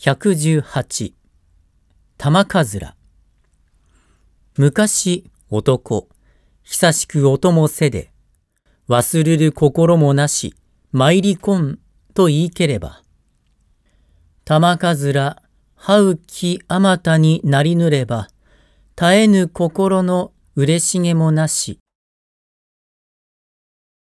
118玉かずら昔男久しく音もせで忘れる心もなし参りこんと言いければ玉かずらはうきあまたになりぬれば絶えぬ心の嬉しげもなし